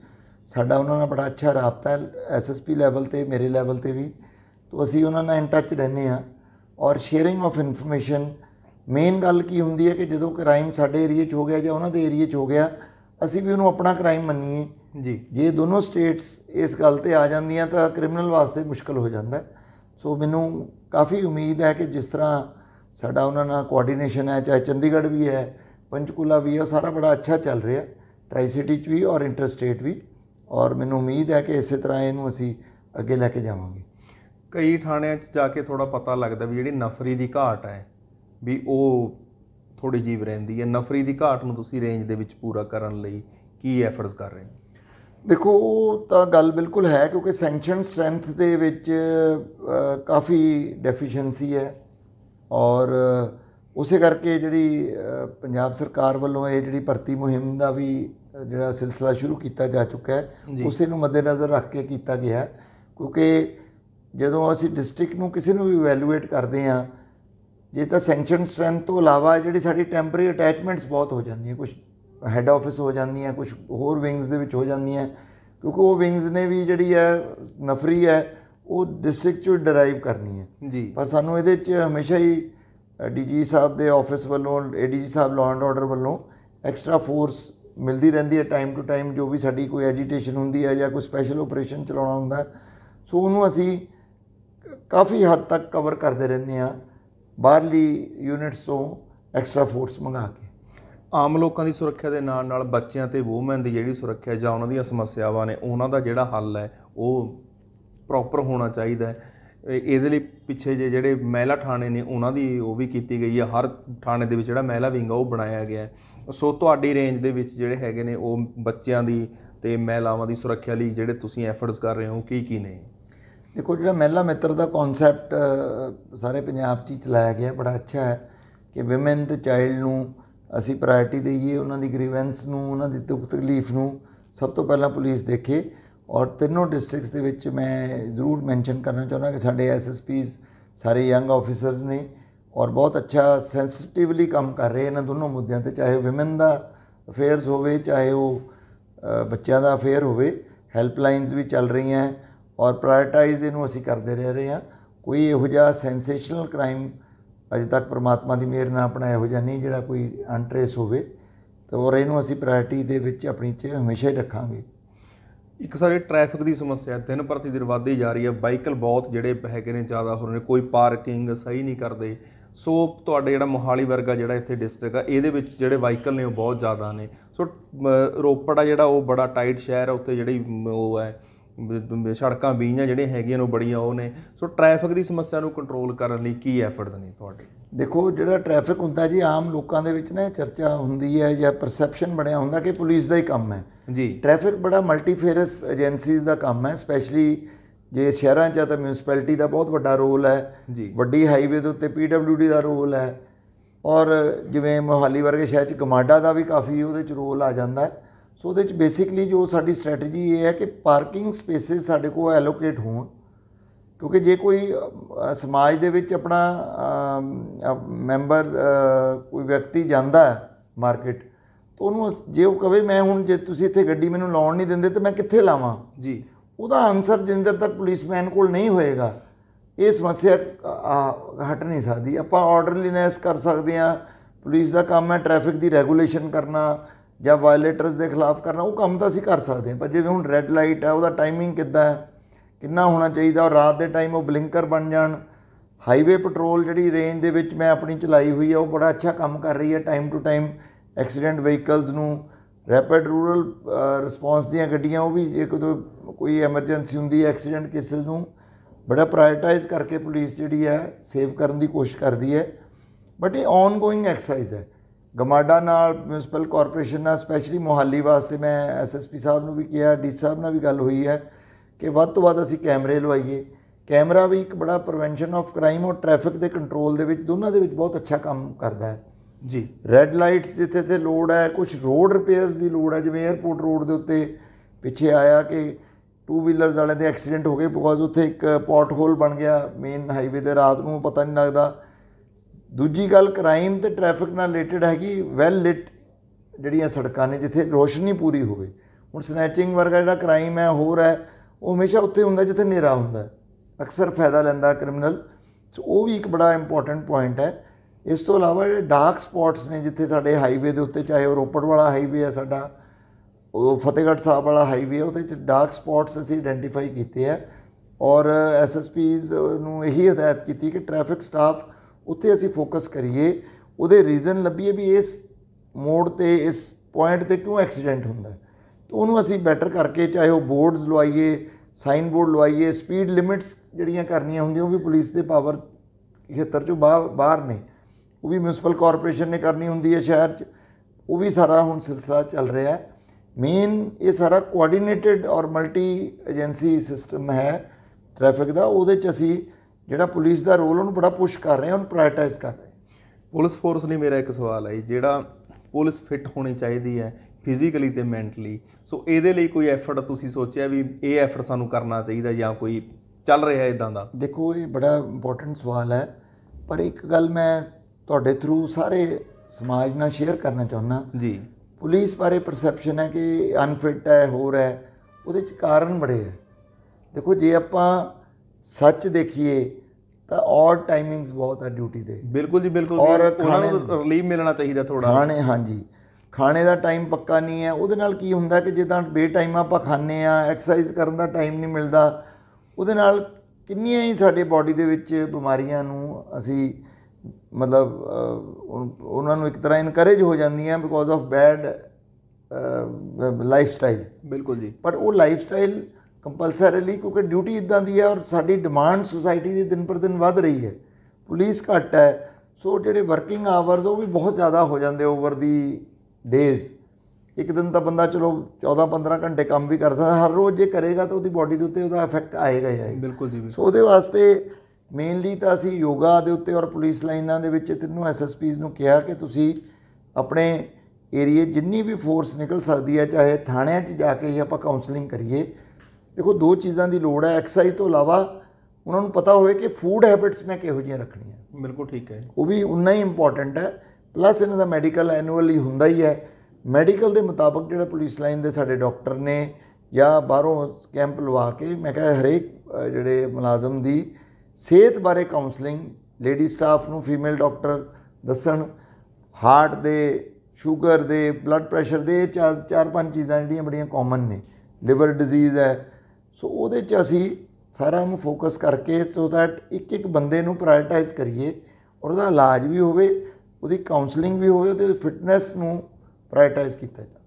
ਸਾਡਾ ਉਹਨਾਂ ਨਾਲ ਬੜਾ ਅੱਛਾ ਰਾਬਤਾ ਐਸਐਸਪੀ ਲੈਵਲ ਤੇ ਮੇਰੇ ਲੈਵਲ ਤੇ ਵੀ ਤੋਂ ਅਸੀਂ ਉਹਨਾਂ ਨਾਲ ਇਨ ਟੱਚ ਰਹਿੰਦੇ ਆ ਔਰ ਸ਼ੇਅਰਿੰਗ ਆਫ ਇਨਫੋਰਮੇਸ਼ਨ ਮੇਨ ਗੱਲ ਕੀ ਹੁੰਦੀ ਹੈ ਕਿ ਜਦੋਂ ਕ੍ਰਾਈਮ ਸਾਡੇ ਏਰੀਆ 'ਚ ਹੋ ਗਿਆ ਜਾਂ ਉਹਨਾਂ ਦੇ ਏਰੀਆ 'ਚ ਹੋ ਗਿਆ ਅਸੀਂ ਵੀ ਉਹਨੂੰ ਆਪਣਾ ਕ੍ਰਾਈਮ ਮੰਨੀਏ ਜੀ ਜੇ ਦੋਨੋਂ ਸਟੇਟਸ ਇਸ ਗੱਲ ਤੇ ਆ ਜਾਂਦੀਆਂ ਤਾਂ ਕ੍ਰਿਮੀਨਲ ਵਾਸਤੇ ਮੁਸ਼ਕਲ ਹੋ ਜਾਂਦਾ ਸੋ ਮੈਨੂੰ ਕਾਫੀ ਉਮੀਦ ਹੈ ਕਿ ਜਿਸ ਤਰ੍ਹਾਂ ਸਾਡਾ ਉਹਨਾਂ ਨਾਲ ਕੋਆਰਡੀਨੇਸ਼ਨ ਹੈ ਚਾਹੇ ਚੰਡੀਗੜ੍ਹ ਵੀ ਹੈ ਪੰਚਕੂਲਾ ਵੀ ਹੈ ਸਾਰਾ ਬੜਾ ਅੱਛਾ ਚੱਲ ਰਿਹਾ ਟ੍ਰਾਈ ਸਿਟੀ 'ਚ ਵੀ ਔਰ ਇੰਟਰ ਸਟੇਟ ਵੀ ਔਰ ਮੈਨੂੰ ਉਮੀਦ ਹੈ ਕਿ ਇਸੇ ਤਰ੍ਹਾਂ ਇਹਨੂੰ ਅਸੀਂ ਅੱਗੇ ਲੈ ਕੇ ਜਾਵਾਂਗੇ ਕਈ ਥਾਣਿਆਂ 'ਚ ਜਾ ਕੇ ਥੋੜਾ ਪਤਾ ਲੱਗਦਾ ਵੀ ਜਿਹੜੀ ਨਫਰੀ ਦੀ ਘਾਟ ਹੈ ਵੀ ਉਹ ਥੋੜੀ ਜੀਵ ਰਹਿੰਦੀ ਹੈ ਨਫਰੀ ਦੀ ਘਾਟ ਨੂੰ ਤੁਸੀਂ ਰੇਂਜ ਦੇ ਵਿੱਚ ਪੂਰਾ ਕਰਨ ਲਈ ਕੀ ਐਫਰਟਸ ਕਰ ਰਹੇ ਹੋ ਦੇਖੋ ਉਹ ਤਾਂ ਗੱਲ ਬਿਲਕੁਲ ਹੈ ਕਿਉਂਕਿ ਸੈਂਕਸ਼ਨ ਸਟਰੈਂਥ ਦੇ ਵਿੱਚ ਕਾਫੀ ਡੈਫੀਸ਼ੀਐਂਸੀ ਹੈ ਔਰ ਉਸੇ ਕਰਕੇ ਜਿਹੜੀ ਪੰਜਾਬ ਸਰਕਾਰ ਵੱਲੋਂ ਇਹ ਜਿਹੜੀ ਭਰਤੀ ਮੁਹਿੰਮ ਦਾ ਵੀ ਜਿਹੜਾ ਸਿਲਸਿਲਾ ਸ਼ੁਰੂ ਕੀਤਾ ਜਾ ਚੁੱਕਾ ਹੈ ਉਸੇ ਨੂੰ ਮੱਦੇਨਜ਼ਰ ਰੱਖ ਕੇ ਕੀਤਾ ਗਿਆ ਕਿਉਂਕਿ ਜਦੋਂ ਅਸੀਂ ਡਿਸਟ੍ਰਿਕਟ ਨੂੰ ਕਿਸੇ ਨੂੰ ਵੀ ਇਵੈਲੂਏਟ ਕਰਦੇ ਆ ਜੇ ਤਾਂ ਸੈਂਕਸ਼ਨ ਸਟਰੈਂਥ ਤੋਂ ਇਲਾਵਾ ਜਿਹੜੀ ਸਾਡੀ ਟੈਂਪਰੇਰੀ ਅਟੈਚਮੈਂਟਸ ਬਹੁਤ ਹੋ ਜਾਂਦੀਆਂ ਕੁਝ ਹੈੱਡ ਆਫਿਸ ਹੋ ਜਾਂਦੀਆਂ ਕੁਝ ਹੋਰ ਵਿੰਗਸ ਦੇ ਵਿੱਚ ਹੋ ਜਾਂਦੀਆਂ ਕਿਉਂਕਿ ਉਹ ਵਿੰਗਸ ਨੇ ਵੀ ਜਿਹੜੀ ਹੈ ਨਫਰੀ ਹੈ ਉਹ ਡਿਸਟ੍ਰਿਕਟ ਚੋਂ ਡਰਾਈਵ ਕਰਨੀ ਹੈ ਜੀ ਪਰ ਸਾਨੂੰ ਇਹਦੇ ਚ ਹਮੇਸ਼ਾ ਹੀ ਡੀਜੀ ਸਾਹਿਬ ਦੇ ਆਫਿਸ ਵੱਲੋਂ ਏਡੀਜੀ ਸਾਹਿਬ ਲਾਅ ਐਂਡ ਆਰਡਰ ਵੱਲੋਂ ਐਕਸਟਰਾ ਫੋਰਸ ਮਿਲਦੀ ਰਹਿੰਦੀ ਹੈ ਟਾਈਮ ਟੂ ਟਾਈਮ ਜੋ ਵੀ ਸਾਡੀ ਕੋਈ ਐਜੀਟੇਸ਼ਨ ਹੁੰਦੀ ਹੈ ਜਾਂ ਕੋਈ ਸਪੈਸ਼ਲ ਆਪਰੇਸ਼ਨ ਚਲਾਉਣਾ ਹੁੰਦਾ ਸੋ ਉਹਨੂੰ ਅਸੀਂ ਕਾਫੀ ਹੱਦ ਤੱਕ ਕਵਰ ਕਰਦੇ ਰਹਿੰਦੇ ਆ ਬਾਹਰਲੀ ਯੂਨਿਟਸ ਤੋਂ ਐਕਸਟਰਾ ਫੋਰਸ ਮੰਗਾ ਕੇ ਆਮ ਲੋਕਾਂ ਦੀ ਸੁਰੱਖਿਆ ਦੇ ਨਾਲ ਨਾਲ ਬੱਚਿਆਂ ਤੇ ਔਮਨ ਦੀ ਜਿਹੜੀ ਸੁਰੱਖਿਆ ਜਾਂ ਉਹਨਾਂ ਦੀਆਂ ਸਮੱਸਿਆਵਾਂ ਨੇ ਉਹਨਾਂ ਦਾ ਜਿਹੜਾ ਹੱਲ ਹੈ ਉਹ ਪ੍ਰੋਪਰ ਹੋਣਾ ਚਾਹੀਦਾ ਹੈ ਇਹਦੇ ਲਈ ਪਿੱਛੇ ਜੇ ਜਿਹੜੇ ਮਹਿਲਾ ਥਾਣੇ ਨੇ ਉਹਨਾਂ ਦੀ ਉਹ ਵੀ ਕੀਤੀ ਗਈ ਹੈ ਹਰ ਥਾਣੇ ਦੇ ਵਿੱਚ ਜਿਹੜਾ ਮਹਿਲਾ ਵਿੰਗ ਆ ਉਹ ਬਣਾਇਆ ਗਿਆ ਸੋ ਤੁਹਾਡੀ ਰੇਂਜ ਦੇ ਵਿੱਚ ਜਿਹੜੇ ਹੈਗੇ ਨੇ ਉਹ ਬੱਚਿਆਂ ਦੀ ਤੇ ਮਹਿਲਾਵਾਂ ਦੀ ਸੁਰੱਖਿਆ ਲਈ ਜਿਹੜੇ ਤੁਸੀਂ ਐਫਰਟਸ ਕਰ ਰਹੇ ਹੋ ਕੀ ਕੀ ਨੇ ਦੇਖੋ ਜਿਹੜਾ ਮਹਿਲਾ ਮਿੱਤਰ ਦਾ ਕਨਸੈਪਟ ਸਾਰੇ ਪੰਜਾਬ 'ਚ ਚਲਾਇਆ ਗਿਆ ਬੜਾ ਅੱਛਾ ਹੈ ਕਿ ਔਮਨ ਤੇ ਚਾਈਲਡ ਨੂੰ ਅਸੀਂ ਪ੍ਰਾਇੋਰਟੀ ਦੇਈਏ ਉਹਨਾਂ ਦੀ ਗ੍ਰੀਵੈਂਸ ਨੂੰ ਉਹਨਾਂ ਦੀ ਦੁੱਖ ਤਕਲੀਫ ਨੂੰ ਸਭ ਤੋਂ ਪਹਿਲਾਂ ਪੁਲਿਸ ਦੇਖੇ ਔਰ ਤਿੰਨੋਂ ਡਿਸਟ੍ਰਿਕਟਸ ਦੇ ਵਿੱਚ ਮੈਂ ਜ਼ਰੂਰ ਮੈਂਸ਼ਨ ਕਰਨਾ ਚਾਹੁੰਦਾ ਕਿ ਸਾਡੇ ਐਸਐਸਪੀਸ ਸਾਰੇ ਯੰਗ ਆਫੀਸਰਸ ਨੇ ਔਰ ਬਹੁਤ ਅੱਛਾ ਸੈਂਸਿਟਿਵਲੀ ਕੰਮ ਕਰ ਰਹੇ ਇਹਨਾਂ ਦੋਨੋਂ ਮੁੱਦਿਆਂ ਤੇ ਚਾਹੇ ਔਮਨ ਦਾ ਅਫੇਅਰਸ ਹੋਵੇ ਚਾਹੇ ਉਹ ਬੱਚਿਆਂ ਦਾ ਅਫੇਅਰ ਹੋਵੇ ਹੈਲਪਲਾਈਨਸ ਵੀ ਚੱਲ ਰਹੀਆਂ ਔਰ ਪ੍ਰਾਇਰਟਾਈਜ਼ ਇਹਨੂੰ ਅਸੀਂ ਕਰਦੇ ਰਹੇ ਰਹੇ ਹਾਂ ਕੋਈ ਇਹੋ ਜਿਹਾ ਸੈਂਸੇਸ਼ਨਲ ਕ੍ਰਾਈਮ ਅਜੇ ਤੱਕ ਪ੍ਰਮਾਤਮਾ ਦੀ ਮਿਹਰ ਨਾਲ ਆਪਣਾ ਇਹੋ ਜਿਹਾ ਨਹੀਂ ਜਿਹੜਾ ਕੋਈ ਅਨਟ੍ਰੇਸ ਹੋਵੇ ਤਾਂ ਔਰ ਇਹਨੂੰ ਅਸੀਂ ਪ੍ਰਾਇੋਰਟੀ ਦੇ ਵਿੱਚ ਆਪਣੀ ਚ ਹਮੇਸ਼ਾ ਹੀ ਰੱਖਾਂਗੇ ਇੱਕ ਸਾਰੇ ਟ੍ਰੈਫਿਕ ਦੀ ਸਮੱਸਿਆ ਦਿਨ ਪ੍ਰਤੀ ਦਿਨ ਵੱਧਦੀ ਜਾ ਰਹੀ ਹੈ ਬਾਈਕਲ ਬਹੁਤ ਜਿਹੜੇ ਹੈਗੇ ਨੇ ਜ਼ਿਆਦਾ ਹੋ ਰਹੇ ਨੇ ਕੋਈ ਪਾਰਕਿੰਗ ਸਹੀ ਨਹੀਂ ਕਰਦੇ ਸੋ ਤੁਹਾਡੇ ਜਿਹੜਾ ਮੋਹਾਲੀ ਵਰਗਾ ਜਿਹੜਾ ਇੱਥੇ ਡਿਸਟ੍ਰਿਕਟ ਆ ਇਹਦੇ ਵਿੱਚ ਜਿਹੜੇ ਵਾਈਕਲ ਨੇ ਉਹ ਬਹੁਤ ਜ਼ਿਆਦਾ ਨੇ ਸੋ ਰੋਪੜ ਆ ਜਿਹੜਾ ਉਹ ਬੜਾ ਟਾਈਟ ਸ਼ਹਿਰ ਹੈ ਉੱਥੇ ਜਿਹੜੀ ਉਹ ਹੈ ਸੜਕਾਂ ਬੀਜਾਂ ਜਿਹੜੀਆਂ ਹੈਗੀਆਂ ਨੇ ਬੜੀਆਂ ਉਹ ਨੇ ਸੋ ਟ੍ਰੈਫਿਕ ਦੀ ਸਮੱਸਿਆ ਨੂੰ ਕੰਟਰੋਲ ਕਰਨ ਲਈ ਕੀ ਐਫਰਟਸ ਨੇ ਤੁਹਾਡੇ ਦੇਖੋ ਜਿਹੜਾ ਟ੍ਰੈਫਿਕ ਹੁੰਦਾ ਜੀ ਆਮ ਲੋਕਾਂ ਦੇ ਵਿੱਚ ਨਾ ਚਰਚਾ ਹੁੰਦੀ ਹੈ ਜਾਂ ਪਰਸੈਪਸ਼ਨ ਬਣਿਆ ਹੁੰਦਾ ਕਿ ਪੁਲਿਸ ਦਾ ਹੀ ਕੰਮ ਹੈ ਜੀ ਟ੍ਰੈਫਿਕ ਬੜਾ ਮਲਟੀਫੇਰਸ ਏਜੰਸੀਜ਼ ਦਾ ਕੰਮ ਹੈ ਸਪੈਸ਼ਲੀ ਜੇ ਸ਼ਹਿਰਾਂ 'ਚ ਤਾਂ ਮਿਊਨਿਸਪੈਲਿਟੀ ਦਾ ਬਹੁਤ ਵੱਡਾ ਰੋਲ ਹੈ ਵੱਡੀ ਹਾਈਵੇ ਦੇ ਉੱਤੇ ਪੀਡਬਲਯੂਡੀ ਦਾ ਰੋਲ ਹੈ ਔਰ ਜਿਵੇਂ ਮੋਹਾਲੀ ਵਰਗੇ ਸ਼ਹਿਰ 'ਚ ਗਮਾਡਾ ਦਾ ਵੀ ਕਾਫੀ ਉਹਦੇ 'ਚ ਰੋਲ ਆ ਜਾਂਦਾ ਹੈ ਸੋ ਉਹਦੇ ਵਿੱਚ ਬੇਸਿਕਲੀ ਜੋ ਸਾਡੀ ਸਟ੍ਰੈਟਜੀ ਇਹ ਹੈ ਕਿ ਪਾਰਕਿੰਗ ਸਪੇਸਿਸ ਸਾਡੇ ਕੋਲ ਐਲੋਕੇਟ ਹੋਣ ਕਿਉਂਕਿ ਜੇ ਕੋਈ ਸਮਾਜ ਦੇ ਵਿੱਚ ਆਪਣਾ ਮੈਂਬਰ ਕੋਈ ਵਿਅਕਤੀ ਜਾਂਦਾ ਮਾਰਕੀਟ ਤਾਂ ਉਹਨੂੰ ਜੇ ਉਹ ਕਵੇ ਮੈਂ ਹੁਣ ਜੇ ਤੁਸੀਂ ਇੱਥੇ ਗੱਡੀ ਮੈਨੂੰ ਲਾਉਣ ਨਹੀਂ ਦਿੰਦੇ ਤਾਂ ਮੈਂ ਕਿੱਥੇ ਲਾਵਾਂ ਜੀ ਉਹਦਾ ਆਨਸਰ ਜਿੰਦਰ ਤੱਕ ਪੁਲਿਸਮੈਨ ਕੋਲ ਨਹੀਂ ਹੋਏਗਾ ਇਹ ਸਮੱਸਿਆ ਹਟ ਨਹੀਂ ਸਕਦੀ ਆਪਾਂ ਆਰਡਰਲੀਨੈਸ ਕਰ ਸਕਦੇ ਆ ਪੁਲਿਸ ਦਾ ਕੰਮ ਹੈ ਟ੍ਰੈਫਿਕ ਦੀ ਰੈਗੂਲੇਸ਼ਨ ਕਰਨਾ ਜਾਂ ਵਾਇਲੇਟਰਸ ਦੇ ਖਿਲਾਫ ਕਰਨਾ ਉਹ ਕੰਮ ਤਾਂ ਅਸੀਂ ਕਰ ਸਕਦੇ ਹਾਂ ਪਰ ਜਿਵੇਂ ਹੁਣ ਰੈੱਡ ਲਾਈਟ ਹੈ ਉਹਦਾ ਟਾਈਮਿੰਗ ਕਿੱਦਾਂ ਹੈ ਕਿੰਨਾ ਹੋਣਾ ਚਾਹੀਦਾ ਔਰ ਰਾਤ ਦੇ ਟਾਈਮ ਉਹ ਬਲਿੰਕਰ ਬਣ ਜਾਣ ਹਾਈਵੇ ਪੈਟਰੋਲ ਜਿਹੜੀ ਰੇਂਜ ਦੇ ਵਿੱਚ ਮੈਂ ਆਪਣੀ ਚਲਾਈ ਹੋਈ ਹੈ ਉਹ ਬੜਾ ਅੱਛਾ ਕੰਮ ਕਰ ਰਹੀ ਹੈ time to time accident vehicles ਨੂੰ ਰੈਪਿਡ ਰੂਰਲ ਰਿਸਪੌਂਸ ਦੀਆਂ ਗੱਡੀਆਂ ਉਹ ਵੀ ਜੇ ਕੋਈ ਐਮਰਜੈਂਸੀ ਹੁੰਦੀ ਹੈ ਐਕਸੀਡੈਂਟ ਕੇਸਿਸ ਨੂੰ ਬੜਾ ਪ੍ਰਾਇੋਰਟਾਈਜ਼ ਕਰਕੇ ਪੁਲਿਸ ਜਿਹੜੀ ਹੈ ਸੇਵ ਕਰਨ ਦੀ ਕੋਸ਼ਿਸ਼ ਕਰਦੀ ਹੈ ਬਟ ਇਹ ਆਨਗੋਇੰਗ ਐਕਸਰਸਾਈਜ਼ ਹੈ ਗਮਾਡਾ ਨਾਲ ਮਿਊਨਿਸਪਲ ਕਾਰਪੋਰੇਸ਼ਨ ਨਾਲ ਸਪੈਸ਼ਲੀ ਮੁਹੱਲੀ ਵਾਸਤੇ ਮੈਂ ਐਸਐਸਪੀ ਸਾਹਿਬ ਨੂੰ ਵੀ ਕਿਹਾ ਡੀ ਸਾਹਿਬ ਨਾਲ ਵੀ ਗੱਲ ਹੋਈ ਹੈ ਕਿ ਵੱਧ ਤੋਂ ਵੱਧ ਅਸੀਂ ਕੈਮਰੇ ਲਵਾਈਏ ਕੈਮਰਾ ਵੀ ਇੱਕ ਬੜਾ ਪ੍ਰੀਵੈਂਸ਼ਨ ਆਫ ਕ੍ਰਾਈਮ ਔਰ ਟ੍ਰੈਫਿਕ ਦੇ ਕੰਟਰੋਲ ਦੇ ਵਿੱਚ ਦੋਨਾਂ ਦੇ ਵਿੱਚ ਬਹੁਤ ਅੱਛਾ ਕੰਮ ਕਰਦਾ ਹੈ ਜੀ ਰੈੱਡ ਲਾਈਟਸ ਜਿੱਥੇ ਤੇ ਲੋਡ ਹੈ ਕੁਝ ਰੋਡ ਰਿਪੇਅਰਸ ਦੀ ਲੋਡ ਹੈ ਜਿਵੇਂ 에어ਪੋਰਟ ਰੋਡ ਦੇ ਉੱਤੇ ਪਿੱਛੇ ਆਇਆ ਕਿ ਟੂ ਵੀਲਰਸ ਵਾਲਿਆਂ ਦੇ ਐਕਸੀਡੈਂਟ ਹੋ ਗਏ ਬਿਕੋਜ਼ ਉੱਥੇ ਇੱਕ ਪੋਰਟ ਹੋਲ ਬਣ ਗਿਆ ਮੇਨ ਹਾਈਵੇ ਦੇ ਰਾਤ ਨੂੰ ਪਤਾ ਨਹੀਂ ਲੱਗਦਾ ਦੂਜੀ ਗੱਲ ਕ੍ਰਾਈਮ ਤੇ ਟ੍ਰੈਫਿਕ ਨਾਲ ਰਿਲੇਟਡ ਹੈਗੀ ਵੈਲ ਲਿਟ ਜਿਹੜੀਆਂ ਸੜਕਾਂ ਨੇ ਜਿੱਥੇ ਰੋਸ਼ਨੀ ਪੂਰੀ ਹੋਵੇ ਹੁਣ ਸਨੈਚਿੰਗ ਵਰਗਾ ਜਿਹੜਾ ਕ੍ਰਾਈਮ ਹੈ ਹੋਰ ਹੈ ਉਹ ਹਮੇਸ਼ਾ ਉੱਥੇ ਹੁੰਦਾ ਜਿੱਥੇ ਹਨੇਰਾ ਹੁੰਦਾ ਅਕਸਰ ਫਾਇਦਾ ਲੈਂਦਾ ਕ੍ਰਿਮੀਨਲ ਸੋ ਉਹ ਵੀ ਇੱਕ ਬੜਾ ਇੰਪੋਰਟੈਂਟ ਪੁਆਇੰਟ ਹੈ ਇਸ ਤੋਂ ਇਲਾਵਾ ਜਿਹੜੇ ਡਾਰਕ ਸਪੌਟਸ ਨੇ ਜਿੱਥੇ ਸਾਡੇ ਹਾਈਵੇ ਦੇ ਉੱਤੇ ਚਾਹੇ ਉਹ ਰੋਪੜ ਵਾਲਾ ਹਾਈਵੇ ਹੈ ਸਾਡਾ ਉਹ ਫਤਿਹਗੜ੍ਹ ਸਾਹਿਬ ਵਾਲਾ ਹਾਈਵੇ ਉਹਦੇ ਚ ਡਾਰਕ ਸਪੌਟਸ ਅਸੀਂ ਆਈਡੈਂਟੀਫਾਈ ਕੀਤੇ ਆ ਔਰ ਐਸਐਸਪੀਜ਼ ਨੂੰ ਇਹੀ ਹਦਾਇਤ ਕੀਤੀ ਕਿ ਟ੍ਰੈਫਿਕ ਸਟਾਫ ਉੱਥੇ ਅਸੀਂ ਫੋਕਸ ਕਰੀਏ ਉਹਦੇ ਰੀਜ਼ਨ ਲੱਭੀਏ ਵੀ ਇਸ ਮੋੜ ਤੇ ਇਸ ਪੁਆਇੰਟ ਤੇ ਕਿਉਂ ਐਕਸੀਡੈਂਟ ਹੁੰਦਾ ਤਾਂ ਉਹਨੂੰ ਅਸੀਂ ਬੈਟਰ ਕਰਕੇ ਚਾਹੇ ਉਹ ਬੋਰਡਸ ਲਵਾਈਏ ਸਾਈਨ ਬੋਰਡ ਲਵਾਈਏ ਸਪੀਡ ਲਿਮਿਟਸ ਜਿਹੜੀਆਂ ਕਰਨੀਆਂ ਹੁੰਦੀਆਂ ਉਹ ਵੀ ਪੁਲਿਸ ਦੇ ਪਾਵਰ ਖੇਤਰ ਚੋਂ ਬਾਹਰ ਨੇ ਉਹ ਵੀ ਮਿਊਨਿਸਪਲ ਕਾਰਪੋਰੇਸ਼ਨ ਨੇ ਕਰਨੀ ਹੁੰਦੀ ਹੈ ਸ਼ਹਿਰ 'ਚ ਉਹ ਵੀ ਸਾਰਾ ਹੁਣ ਸਿਲਸਿਲਾ ਚੱਲ ਰਿਹਾ ਹੈ ਮੇਨ ਇਹ ਸਾਰਾ ਕੋਆਰਡੀਨੇਟਡ ਔਰ ਮਲਟੀ ਏਜੰਸੀ ਸਿਸਟਮ ਹੈ ਟ੍ਰੈਫਿਕ ਦਾ ਉਹਦੇ 'ਚ ਅਸੀਂ ਜਿਹੜਾ ਪੁਲਿਸ ਦਾ ਰੋਲ ਉਹਨੂੰ ਬੜਾ ਪੁਸ਼ ਕਰ ਰਹੇ ਆ ਉਹਨੂੰ ਪ੍ਰਾਇੋਰਟਾਈਜ਼ ਕਰ ਰਹੇ ਪੁਲਿਸ ਫੋਰਸ ਲਈ ਮੇਰਾ ਇੱਕ ਸਵਾਲ ਹੈ ਜਿਹੜਾ ਪੁਲਿਸ ਫਿੱਟ ਹੋਣੀ ਚਾਹੀਦੀ ਹੈ ਫਿਜ਼ੀਕਲੀ ਤੇ ਮੈਂਟਲੀ ਸੋ ਇਹਦੇ ਲਈ ਕੋਈ ਐਫਰਟ ਤੁਸੀਂ ਸੋਚਿਆ ਵੀ ਇਹ ਐਫਰਟ ਸਾਨੂੰ ਕਰਨਾ ਚਾਹੀਦਾ ਜਾਂ ਕੋਈ ਚੱਲ ਰਿਹਾ ਇਦਾਂ ਦਾ ਦੇਖੋ ਇਹ ਬੜਾ ਇੰਪੋਰਟੈਂਟ ਸਵਾਲ ਹੈ ਪਰ ਇੱਕ ਗੱਲ ਮੈਂ ਤੁਹਾਡੇ ਥਰੂ ਸਾਰੇ ਸਮਾਜ ਨਾਲ ਸ਼ੇਅਰ ਕਰਨਾ ਚਾਹੁੰਦਾ ਜੀ ਪੁਲਿਸ ਬਾਰੇ ਪਰਸੈਪਸ਼ਨ ਹੈ ਕਿ ਅਨਫਿਟ ਹੈ ਹੋਰ ਹੈ ਉਹਦੇ ਚ ਕਾਰਨ ਬੜੇ ਹੈ ਦੇਖੋ ਜੇ ਆਪਾਂ ਸੱਚ ਦੇਖੀਏ ਤਾਂ ਔਰ ਟਾਈਮਿੰਗਸ ਬਹੁਤ ਆ ਡਿਊਟੀ ਦੇ ਬਿਲਕੁਲ ਜੀ ਬਿਲਕੁਲ ਔਰ ਖਾਣੇ ਨੂੰ ਰਿਲੀਫ ਮਿਲਣਾ ਚਾਹੀਦਾ ਥੋੜਾ ਖਾਣੇ ਹਾਂਜੀ ਖਾਣੇ ਦਾ ਟਾਈਮ ਪੱਕਾ ਨਹੀਂ ਹੈ ਉਹਦੇ ਨਾਲ ਕੀ ਹੁੰਦਾ ਕਿ ਜਿੱਦਾਂ ਬੇ ਟਾਈਮ ਆਪਾਂ ਖਾਣੇ ਆ ਐਕਸਰਸਾਈਜ਼ ਕਰਨ ਦਾ ਟਾਈਮ ਨਹੀਂ ਮਿਲਦਾ ਉਹਦੇ ਨਾਲ ਕਿੰਨੀਆਂ ਹੀ ਸਾਡੇ ਬਾਡੀ ਦੇ ਵਿੱਚ ਬਿਮਾਰੀਆਂ ਨੂੰ ਅਸੀਂ ਮਤਲਬ ਉਹਨਾਂ ਨੂੰ ਇੱਕ ਤਰ੍ਹਾਂ ਇਨਕਰੇਜ ਹੋ ਜਾਂਦੀਆਂ because of bad life style ਬਿਲਕੁਲ ਜੀ ਪਰ ਉਹ ਲਾਈਫ ਸਟਾਈਲ ਕੰਪਲਸਰੀਲੀ ਕਿਉਂਕਿ ਡਿਊਟੀ ਇਦਾਂ ਦੀ ਹੈ ਔਰ ਸਾਡੀ ਡਿਮਾਂਡ ਸੁਸਾਇਟੀ ਦੀ ਦਿਨ ਪਰ ਦਿਨ ਵੱਧ ਰਹੀ ਹੈ ਪੁਲਿਸ ਘੱਟ ਹੈ ਸੋ ਜਿਹੜੇ ਵਰਕਿੰਗ ਆਵਰਸ ਉਹ ਵੀ ਬਹੁਤ ਜ਼ਿਆਦਾ ਹੋ ਜਾਂਦੇ ਓਵਰ ਦੀ ਡੇਜ਼ ਇੱਕ ਦਿਨ ਤਾਂ ਬੰਦਾ ਚਲੋ 14-15 ਘੰਟੇ ਕੰਮ ਵੀ ਕਰ ਸਕਦਾ ਹਰ ਰੋਜ਼ ਜੇ ਕਰੇਗਾ ਤਾਂ ਉਹਦੀ ਬਾਡੀ ਦੇ ਉੱਤੇ ਉਹਦਾ ਇਫੈਕਟ ਆਏਗਾ ਹੀ ਆਏਗਾ ਬਿਲਕੁਲ ਜੀ ਸੋ ਉਹਦੇ ਵਾਸਤੇ ਮੇਨਲੀ ਤਾਂ ਅਸੀਂ ਯੋਗਾ ਦੇ ਉੱਤੇ ਔਰ ਪੁਲਿਸ ਲਾਈਨਾਂ ਦੇ ਵਿੱਚ ਤਿੰਨੋਂ ਐਸਐਸਪੀਜ਼ ਨੂੰ ਕਿਹਾ ਕਿ ਤੁਸੀਂ ਆਪਣੇ ਏਰੀਏ ਜਿੰਨੀ ਵੀ ਫੋਰਸ ਨਿਕਲ ਸਕਦੀ ਹੈ ਚਾਹੇ ਥਾਣਿਆਂ 'ਚ ਜਾ ਕੇ ਹੀ ਆਪਾਂ ਕਾਉਂਸਲਿੰਗ ਕਰੀਏ ਦੇਖੋ ਦੋ ਚੀਜ਼ਾਂ ਦੀ ਲੋੜ ਹੈ ਐਕਸਰਸਾਈਜ਼ ਤੋਂ ਇਲਾਵਾ ਉਹਨਾਂ ਨੂੰ ਪਤਾ ਹੋਵੇ ਕਿ ਫੂਡ ਹੈਬਿਟਸ ਮੈਂ ਕਿਹੋ ਜਿਹੀਆਂ ਰੱਖਣੀਆਂ ਬਿਲਕੁਲ ਠੀਕ ਹੈ ਉਹ ਵੀ ਉਨਾ ਹੀ ਇੰਪੋਰਟੈਂਟ ਹੈ ਪਲੱਸ ਇਹਨਾਂ ਦਾ ਮੈਡੀਕਲ ਐਨੂਅਲੀ ਹੁੰਦਾ ਹੀ ਹੈ ਮੈਡੀਕਲ ਦੇ ਮੁਤਾਬਕ ਜਿਹੜਾ ਪੁਲਿਸ ਲਾਈਨ ਦੇ ਸਾਡੇ ਡਾਕਟਰ ਨੇ ਜਾਂ ਬਾਹਰੋਂ ਕੈਂਪ ਲਵਾ ਕੇ ਮੈਂ ਕਿਹਾ ਹਰੇਕ ਜਿਹੜੇ ਮੁਲਾਜ਼ਮ ਦੀ ਸਿਹਤ ਬਾਰੇ ਕਾਉਂਸਲਿੰਗ ਲੇਡੀ ਸਟਾਫ ਨੂੰ ਫੀਮੇਲ ਡਾਕਟਰ ਦੱਸਣ ਹਾਰਟ ਦੇ ਸ਼ੂਗਰ ਦੇ ਬਲੱਡ ਪ੍ਰੈਸ਼ਰ ਦੇ ਚਾਰ ਪੰਜ ਚੀਜ਼ਾਂ ਜਿਹੜੀਆਂ ਬੜੀਆਂ ਕਾਮਨ ਨੇ ਲਿਵਰ ਡਿਜ਼ੀਜ਼ ਹੈ ਸੋ ਉਹਦੇ 'ਚ ਅਸੀਂ ਸਾਰਾ ਨੂੰ ਫੋਕਸ ਕਰਕੇ ਸੋ ਦੈਟ ਇੱਕ ਇੱਕ ਬੰਦੇ ਨੂੰ ਪ੍ਰਾਇੋਰਟਾਈਜ਼ ਕਰੀਏ ਔਰ ਉਹਦਾ ਇਲਾਜ ਵੀ ਹੋਵੇ ਉਹਦੀ ਕਾਉਂਸਲਿੰਗ ਵੀ ਹੋਵੇ ਉਹਦੀ ਫਿਟਨੈਸ ਨੂੰ ਪ੍ਰਾਇੋਰਟਾਈਜ਼ ਕੀਤਾ ਜਾਵੇ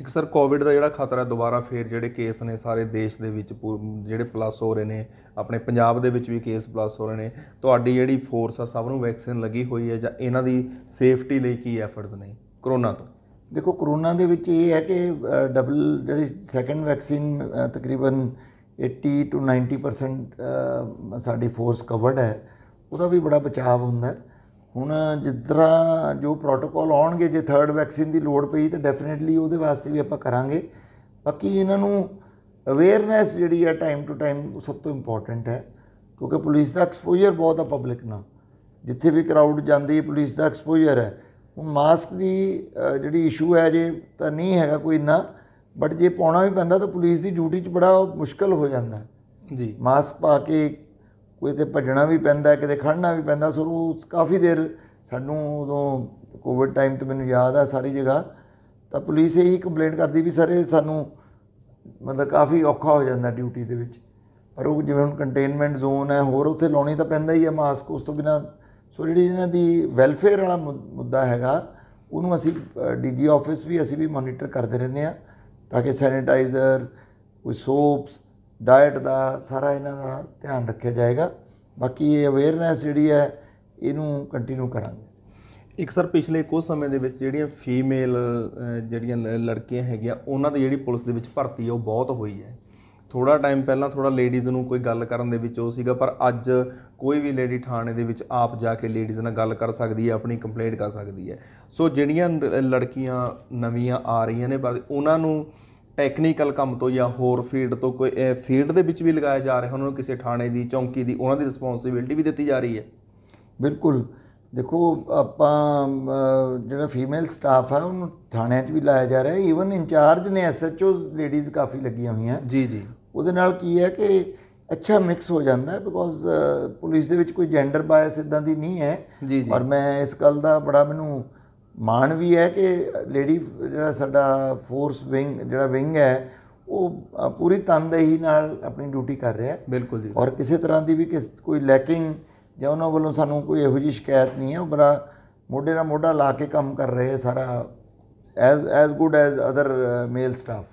ਇੱਕ ਸਰ ਕੋਵਿਡ ਦਾ ਜਿਹੜਾ ਖਤਰਾ ਦੁਬਾਰਾ ਫੇਰ ਜਿਹੜੇ ਕੇਸ ਨੇ ਸਾਰੇ ਦੇਸ਼ ਦੇ ਵਿੱਚ ਜਿਹੜੇ ਪਲੱਸ ਹੋ ਰਹੇ ਨੇ ਆਪਣੇ ਪੰਜਾਬ ਦੇ ਵਿੱਚ ਵੀ ਕੇਸ ਪਲੱਸ ਹੋ ਰਹੇ ਨੇ ਤੁਹਾਡੀ ਜਿਹੜੀ ਫੋਰਸ ਆ ਸਭ ਨੂੰ ਵੈਕਸੀਨ ਲੱਗੀ ਹੋਈ ਹੈ ਜਾਂ ਇਹਨਾਂ ਦੀ ਸੇਫਟੀ ਲਈ ਕੀ ਐਫਰਟਸ ਨੇ ਕਰੋਨਾ ਤੋਂ ਦੇਖੋ ਕਰੋਨਾ ਦੇ ਵਿੱਚ ਇਹ ਹੈ ਕਿ ਡਬਲ ਜਿਹੜੀ ਸੈਕੰਡ ਵੈਕਸੀਨ ਤਕਰੀਬਨ 80 ਟੂ 90% ਸਾਡੀ ਫੋਰਸ ਕਵਰਡ ਹੈ ਉਹਦਾ ਵੀ ਬੜਾ ਬਚਾਅ ਹੁੰਦਾ ਹੁਣ ਜਿੱਦਾਂ ਜੋ ਪ੍ਰੋਟੋਕੋਲ ਆਉਣਗੇ ਜੇ ਥਰਡ ਵੈਕਸੀਨ ਦੀ ਲੋੜ ਪਈ ਤਾਂ ਡੈਫੀਨਿਟਲੀ ਉਹਦੇ ਵਾਸਤੇ ਵੀ ਆਪਾਂ ਕਰਾਂਗੇ ਬਾਕੀ ਇਹਨਾਂ ਨੂੰ ਅਵੇਅਰਨੈਸ ਜਿਹੜੀ ਹੈ ਟਾਈਮ ਟੂ ਟਾਈਮ ਸਭ ਤੋਂ ਇੰਪੋਰਟੈਂਟ ਹੈ ਕਿਉਂਕਿ ਪੁਲਿਸ ਦਾ ਐਕਸਪੋਜ਼ਰ ਬਹੁਤ ਆ ਪਬਲਿਕ ਨਾਲ ਜਿੱਥੇ ਵੀ ਕਰਾਊਡ ਜਾਂਦੀ ਹੈ ਪੁਲਿਸ ਦਾ ਐਕਸਪੋਜ਼ਰ ਹੈ ਹੁਣ ਮਾਸਕ ਦੀ ਜਿਹੜੀ ਇਸ਼ੂ ਹੈ ਜੇ ਤਾਂ ਨਹੀਂ ਹੈਗਾ ਕੋਈ ਇੰਨਾ ਬਟ ਜੇ ਪਾਉਣਾ ਵੀ ਪੈਂਦਾ ਤਾਂ ਪੁਲਿਸ ਦੀ ਡਿਊਟੀ 'ਚ ਬੜਾ ਮੁਸ਼ਕਲ ਹੋ ਜਾਂਦਾ ਜੀ ਮਾਸਕ ਪਾ ਕੇ ਕੋਈ ਤੇ ਭੱਜਣਾ ਵੀ ਪੈਂਦਾ ਕਿਤੇ ਖੜਨਾ ਵੀ ਪੈਂਦਾ ਸੋ ਉਹ ਕਾਫੀ ਦੇਰ ਸਾਨੂੰ ਉਦੋਂ ਕੋਵਿਡ ਟਾਈਮ ਤੇ ਮੈਨੂੰ ਯਾਦ ਆ ਸਾਰੀ ਜਗ੍ਹਾ ਤਾਂ ਪੁਲਿਸ ਇਹੀ ਕੰਪਲੇਂਟ ਕਰਦੀ ਵੀ ਸਾਰੇ ਸਾਨੂੰ ਮਤਲਬ ਕਾਫੀ ਔਖਾ ਹੋ ਜਾਂਦਾ ਡਿਊਟੀ ਦੇ ਵਿੱਚ ਪਰ ਉਹ ਜਿਵੇਂ ਹੁਣ ਕੰਟੇਨਮੈਂਟ ਜ਼ੋਨ ਹੈ ਹੋਰ ਉੱਥੇ ਲਾਉਣੀ ਤਾਂ ਪੈਂਦਾ ਹੀ ਹੈ ਮਾਸਕ ਉਸ ਤੋਂ ਬਿਨਾ ਸੋ ਜਿਹੜੀ ਇਹਨਾਂ ਦੀ ਵੈਲਫੇਅਰ ਵਾਲਾ ਮੁੱਦਾ ਹੈਗਾ ਉਹਨੂੰ ਅਸੀਂ ਡੀਜੀ ਆਫਿਸ ਵੀ ਅਸੀਂ ਵੀ ਮੋਨੀਟਰ ਕਰਦੇ ਰਹਿੰਦੇ ਆ ਤਾਂ ਕਿ ਸੈਨੀਟਾਈਜ਼ਰ ਕੋਈ ਸੋਪਸ ਡਾਇਟ ਦਾ ਸਾਰਾ ਇਹਨਾਂ ਦਾ ਧਿਆਨ ਰੱਖਿਆ ਜਾਏਗਾ ਬਾਕੀ ਇਹ ਅਵੇਅਰਨੈਸ ਜਿਹੜੀ ਹੈ ਇਹਨੂੰ ਕੰਟੀਨਿਊ ਕਰਾਂਗੇ ਇੱਕ ਸਰ ਪਿਛਲੇ ਕੁਝ ਸਮੇਂ ਦੇ ਵਿੱਚ ਜਿਹੜੀਆਂ ਫੀਮੇਲ ਜਿਹੜੀਆਂ ਲੜਕੀਆਂ ਹੈਗੀਆਂ ਉਹਨਾਂ ਦੀ ਜਿਹੜੀ ਪੁਲਿਸ ਦੇ ਵਿੱਚ ਭਰਤੀ ਹੈ ਉਹ ਬਹੁਤ ਹੋਈ ਹੈ ਥੋੜਾ ਟਾਈਮ ਪਹਿਲਾਂ ਥੋੜਾ ਲੇਡੀਜ਼ ਨੂੰ ਕੋਈ ਗੱਲ ਕਰਨ ਦੇ ਵਿੱਚ ਉਹ ਸੀਗਾ ਪਰ ਅੱਜ ਕੋਈ ਵੀ ਲੇਡੀ ਥਾਣੇ ਦੇ ਵਿੱਚ ਆਪ ਜਾ ਕੇ ਲੇਡੀਜ਼ ਨਾਲ ਗੱਲ ਕਰ ਸਕਦੀ ਹੈ ਆਪਣੀ ਕੰਪਲੇਂਟ ਕਰ ਸਕਦੀ ਹੈ ਸੋ ਜਿਹੜੀਆਂ ਲੜਕੀਆਂ ਨਵੀਆਂ ਆ ਰਹੀਆਂ ਨੇ ਪਰ ਉਹਨਾਂ ਨੂੰ ਟੈਕਨੀਕਲ ਕੰਮ ਤੋਂ ਜਾਂ ਹੋਰ ਫੀਲਡ ਤੋਂ ਕੋਈ ਫੀਲਡ ਦੇ ਵਿੱਚ ਵੀ ਲਗਾਇਆ ਜਾ ਰਿਹਾ ਉਹਨਾਂ ਨੂੰ ਕਿਸੇ ਥਾਣੇ ਦੀ ਚੌਂਕੀ ਦੀ ਉਹਨਾਂ ਦੀ ਰਿਸਪੌਂਸਿਬਿਲਟੀ ਵੀ ਦਿੱਤੀ ਜਾ ਰਹੀ ਹੈ ਬਿਲਕੁਲ ਦੇਖੋ ਆਪਾਂ ਜਿਹੜਾ ਫੀਮੇਲ ਸਟਾਫ ਹੈ ਉਹਨੂੰ ਥਾਣਿਆਂ 'ਚ ਵੀ ਲਾਇਆ ਜਾ ਰਿਹਾ ਹੈ ਈਵਨ ਇੰਚਾਰਜ ਨੇ ਐਸਐਚਓ ਲੇਡੀਜ਼ ਕਾਫੀ ਲੱਗੀਆਂ ਹੋਈਆਂ ਜੀ ਜੀ ਉਹਦੇ ਨਾਲ ਕੀ ਹੈ ਕਿ ਅੱਛਾ ਮਿਕਸ ਹੋ ਜਾਂਦਾ ਹੈ ਬਿਕੋਜ਼ ਪੁਲਿਸ ਦੇ ਵਿੱਚ ਕੋਈ ਜੈਂਡਰ ਬਾਇਸ ਇਦਾਂ ਦੀ ਨਹੀਂ ਹੈ ਔਰ ਮੈਂ ਇਸ ਗੱਲ ਦਾ ਬੜਾ ਮੈਨੂੰ ਮਾਣ ਵੀ ਹੈ ਕਿ ਲੇਡੀ ਜਿਹੜਾ ਸਾਡਾ ਫੋਰਸ ਵਿੰਗ ਜਿਹੜਾ ਵਿੰਗ ਹੈ ਉਹ ਪੂਰੀ ਤਨਦੇਹੀ ਨਾਲ ਆਪਣੀ ਡਿਊਟੀ ਕਰ ਰਿਹਾ ਹੈ ਬਿਲਕੁਲ ਜੀ ਔਰ ਕਿਸੇ ਤਰ੍ਹਾਂ ਦੀ ਵੀ ਕੋਈ ਲੈਕਿੰਗ ਜਾਂ ਉਹਨਾਂ ਵੱਲੋਂ ਸਾਨੂੰ ਕੋਈ ਇਹੋ ਜਿਹੀ ਸ਼ਿਕਾਇਤ ਨਹੀਂ ਹੈ ਉਹ ਬੜਾ ਮੋਢੇ ਨਾਲ ਮੋਢਾ ਲਾ ਕੇ ਕੰਮ ਕਰ ਰਹੇ ਹੈ ਸਾਰਾ as as good as other male staff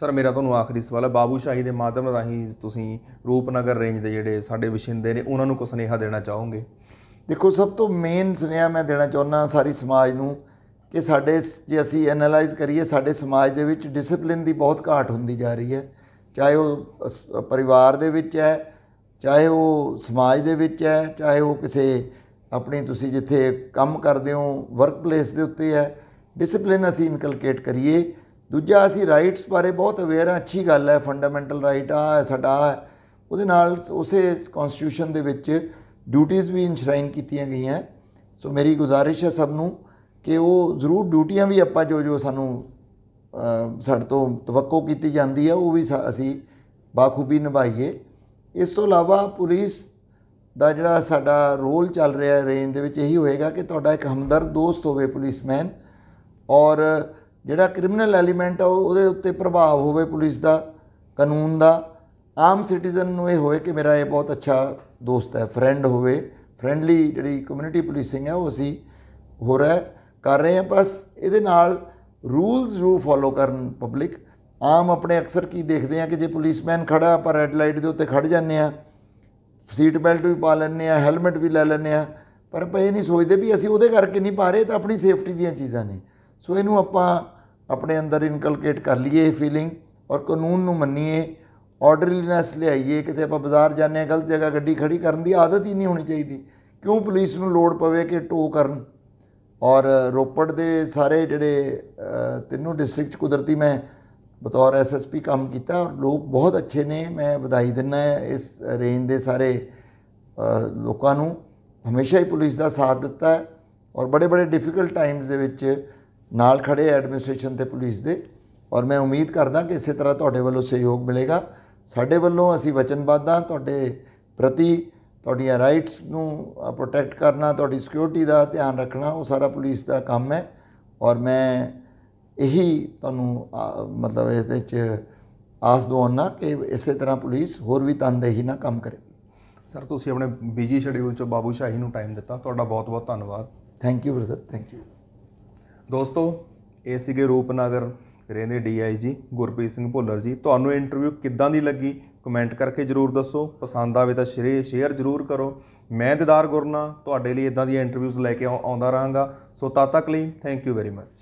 sir ਮੇਰਾ ਤੁਹਾਨੂੰ ਆਖਰੀ ਸਵਾਲ ਹੈ ਬਾਬੂ ਸ਼ਾਹੀ ਦੇ ਮਾਧਮ ਰਾਹੀਂ ਤੁਸੀਂ ਰੂਪਨਗਰ ਰੇਂਜ ਦੇ ਜਿਹੜੇ ਸਾਡੇ ਵਿਸ਼ਿੰਦੇ ਨੇ ਉਹਨਾਂ ਨੂੰ ਕੋ ਸੁਨੇਹਾ ਦੇਣਾ ਚਾਹੋਗੇ ਦੇਖੋ ਸਭ ਤੋਂ ਮੇਨ ਸੁਨੇਹਾ ਮੈਂ ਦੇਣਾ ਚਾਹੁੰਦਾ ਸਾਰੀ ਸਮਾਜ ਨੂੰ ਕਿ ਸਾਡੇ ਜੇ ਅਸੀਂ ਐਨਲਾਈਜ਼ ਕਰੀਏ ਸਾਡੇ ਸਮਾਜ ਦੇ ਵਿੱਚ ਡਿਸਪਲਿਨ ਦੀ ਬਹੁਤ ਘਾਟ ਹੁੰਦੀ ਜਾ ਰਹੀ ਹੈ ਚਾਹੇ ਉਹ ਪਰਿਵਾਰ ਦੇ ਵਿੱਚ ਹੈ ਚਾਹੇ ਉਹ ਸਮਾਜ ਦੇ ਵਿੱਚ ਹੈ ਚਾਹੇ ਉਹ ਕਿਸੇ ਆਪਣੀ ਤੁਸੀਂ ਜਿੱਥੇ ਕੰਮ ਕਰਦੇ ਹੋ ਵਰਕਪਲੇਸ ਦੇ ਉੱਤੇ ਹੈ ਡਿਸਪਲਿਨ ਅਸੀਂ ਇਨਕਲਕੇਟ ਕਰੀਏ ਦੂਜਾ ਅਸੀਂ ਰਾਈਟਸ ਬਾਰੇ ਬਹੁਤ ਅਵੇਅਰ ਆ ਅੱਛੀ ਗੱਲ ਹੈ ਫੰਡਾਮੈਂਟਲ ਰਾਈਟ ਆ ਸਾਡਾ ਉਹਦੇ ਨਾਲ ਉਸੇ ਕਨਸਟੀਟਿਊਸ਼ਨ ਦੇ ਵਿੱਚ ਡਿਊਟੀਆਂ ਵੀ ਇਨਸ਼ਰਾਈਨ ਕੀਤੀਆਂ ਗਈਆਂ ਸੋ ਮੇਰੀ ਗੁਜ਼ਾਰਿਸ਼ ਹੈ ਸਭ ਨੂੰ ਕਿ ਉਹ ਜ਼ਰੂਰ ਡਿਊਟੀਆਂ ਵੀ ਆਪਾਂ ਜੋ ਜੋ ਸਾਨੂੰ ਸਾਡੇ ਤੋਂ ਤਵੱਕੋ ਕੀਤੀ ਜਾਂਦੀ ਹੈ ਉਹ ਵੀ ਅਸੀਂ ਬਾਖੂਬੀ ਨਿਭਾਈਏ ਇਸ ਤੋਂ ਇਲਾਵਾ ਪੁਲਿਸ ਦਾ ਜਿਹੜਾ ਸਾਡਾ ਰੋਲ ਚੱਲ ਰਿਹਾ ਹੈ ਰੇਂਜ ਦੇ ਵਿੱਚ ਇਹੀ ਹੋਏਗਾ ਕਿ ਤੁਹਾਡਾ ਇੱਕ ਹਮਦਰਦ ਦੋਸਤ ਹੋਵੇ ਪੁਲਿਸਮੈਨ ਔਰ ਜਿਹੜਾ ਕ੍ਰਿਮੀਨਲ ਐਲੀਮੈਂਟ ਆ ਉਹਦੇ ਉੱਤੇ ਪ੍ਰਭਾਵ ਹੋਵੇ ਪੁਲਿਸ ਦਾ ਕਾਨੂੰਨ ਦਾ ਆਮ ਸਿਟੀਜ਼ਨ ਨੂੰ ਇਹ ਹੋਏ ਕਿ ਮੇਰਾ ਇਹ ਬਹੁਤ ਅੱਛਾ ਦੋਸਤ ਹੈ ਫਰੈਂਡ ਹੋਵੇ ਫਰੈਂਡਲੀ ਜਿਹੜੀ ਕਮਿਊਨਿਟੀ ਪੁਲਿਸਿੰਗ ਹੈ ਉਹ ਅਸੀਂ ਹੋ ਰਿਹਾ ਕਰ ਰਹੇ ਹਾਂ ਬਸ ਇਹਦੇ ਨਾਲ ਰੂਲਸ ਨੂੰ ਫੋਲੋ ਕਰਨ ਪਬਲਿਕ ਆਮ ਆਪਣੇ ਅਕਸਰ ਕੀ ਦੇਖਦੇ ਆ ਕਿ ਜੇ ਪੁਲਿਸਮੈਨ ਖੜਾ ਆਪਾਂ ਰੈੱਡ ਲਾਈਟ ਦੇ ਉੱਤੇ ਖੜ ਜਾਂਦੇ ਆ ਸੀਟ ਬੈਲਟ ਵੀ ਪਾ ਲੈਂਦੇ ਆ ਹੈਲਮਟ ਵੀ ਲੈ ਲੈਂਦੇ ਆ ਪਰ ਆਪਾਂ ਇਹ ਨਹੀਂ ਸੋਚਦੇ ਵੀ ਅਸੀਂ ਉਹਦੇ ਕਰਕੇ ਨਹੀਂ ਪਾ ਰਹੇ ਤਾਂ ਆਪਣੀ ਸੇਫਟੀ ਦੀਆਂ ਚੀਜ਼ਾਂ ਨੇ ਸੋ ਇਹਨੂੰ ਆਪਾਂ ਆਪਣੇ ਅੰਦਰ ਇਨਕਲਕੇਟ ਕਰ ਲਈਏ ਇਹ ਫੀਲਿੰਗ ਔਰ ਕਾਨੂੰਨ ਨੂੰ ਮੰਨੀਏ ਆਰਡਰਲੀਨੈਸ ਲਿਆਈਏ ਕਿਤੇ ਆਪਾਂ ਬਾਜ਼ਾਰ ਜਾਂਦੇ ਆ ਗਲਤ ਜਗ੍ਹਾ ਗੱਡੀ ਖੜੀ ਕਰਨ ਦੀ ਆਦਤ ਹੀ ਨਹੀਂ ਹੋਣੀ ਚਾਹੀਦੀ ਕਿਉਂ ਪੁਲਿਸ ਨੂੰ ਲੋੜ ਪਵੇ ਕਿ ਟੋ ਕਰਨ ਔਰ ਰੋਪੜ ਦੇ ਸਾਰੇ ਜਿਹੜੇ ਤਿੰਨੋਂ ਡਿਸਟ੍ਰਿਕਟ ਕੁਦਰਤੀ ਮੈਂ ਬਤੌਰ ਐਸਐਸਪੀ ਕੰਮ ਕੀਤਾ ਔਰ ਲੋਕ ਬਹੁਤ ਅੱਛੇ ਨੇ ਮੈਂ ਵਧਾਈ ਦਿੰਦਾ ਇਸ ਰੇਂਜ ਦੇ ਸਾਰੇ ਲੋਕਾਂ ਨੂੰ ਹਮੇਸ਼ਾ ਹੀ ਪੁਲਿਸ ਦਾ ਸਾਥ ਦਿੱਤਾ ਔਰ ਬੜੇ ਬੜੇ ਡਿਫਿਕਲਟ ਟਾਈਮਸ ਦੇ ਵਿੱਚ ਨਾਲ ਖੜੇ ਐਡਮਿਨਿਸਟ੍ਰੇਸ਼ਨ ਤੇ ਪੁਲਿਸ ਦੇ ਔਰ ਮੈਂ ਉਮੀਦ ਕਰਦਾ ਕਿ ਇਸੇ ਤਰ੍ਹਾਂ ਤੁਹਾਡੇ ਵੱਲੋਂ ਸਹਿਯੋਗ ਮਿਲੇਗਾ ਸਾਡੇ ਵੱਲੋਂ ਅਸੀਂ ਵਚਨਬੱਧ ਆ ਤੁਹਾਡੇ ਪ੍ਰਤੀ ਤੁਹਾਡੀਆਂ ਰਾਈਟਸ ਨੂੰ ਪ੍ਰੋਟੈਕਟ ਕਰਨਾ ਤੁਹਾਡੀ ਸਿਕਿਉਰਿਟੀ ਦਾ ਧਿਆਨ ਰੱਖਣਾ ਉਹ ਸਾਰਾ ਪੁਲਿਸ ਦਾ ਕੰਮ ਹੈ ਔਰ ਮੈਂ ਇਹੀ ਤੁਹਾਨੂੰ ਮਤਲਬ ਇਸ ਵਿੱਚ ਆਸ ਦਵਾਉਣਾ ਕਿ ਇਸੇ ਤਰ੍ਹਾਂ ਪੁਲਿਸ ਹੋਰ ਵੀ ਤਨਦੇਹੀ ਨਾਲ ਕੰਮ ਕਰੇਗੀ ਸਰ ਤੁਸੀਂ ਆਪਣੇ ਬਿਜੀ ਸ਼ੈਡਿਊਲ ਚੋਂ ਬਾਬੂ ਸ਼ਾਹੀ ਨੂੰ ਟਾਈਮ ਦਿੱਤਾ ਤੁਹਾਡਾ ਬਹੁਤ ਬਹੁਤ ਧੰਨਵਾਦ thank you brother thank you ਦੋਸਤੋ ਇਹ ਸੀਗੇ ਰੂਪਨਗਰ ਰਹਿੰਦੇ ਡੀਆਈਜੀ ਗੁਰਪ੍ਰੀਤ ਸਿੰਘ ਭੋਲਰ ਜੀ ਤੁਹਾਨੂੰ ਇੰਟਰਵਿਊ ਕਿੱਦਾਂ ਦੀ ਲੱਗੀ ਕਮੈਂਟ ਕਰਕੇ ਜਰੂਰ ਦੱਸੋ ਪਸੰਦ ਆਵੇ ਤਾਂ ਸ਼ੇਅਰ ਸ਼ੇਅਰ ਜਰੂਰ ਕਰੋ ਮੈਂ ਦਿਦਾਰ ਗੁਰਨਾ ਤੁਹਾਡੇ ਲਈ ਇਦਾਂ ਦੀਆਂ ਇੰਟਰਵਿਊਜ਼ ਲੈ ਕੇ ਆਉਂਦਾ ਰਹਾਂਗਾ ਸੋ ਤਦ ਤੱਕ ਲਈ ਥੈਂਕ ਯੂ ਵੈਰੀ ਮਚ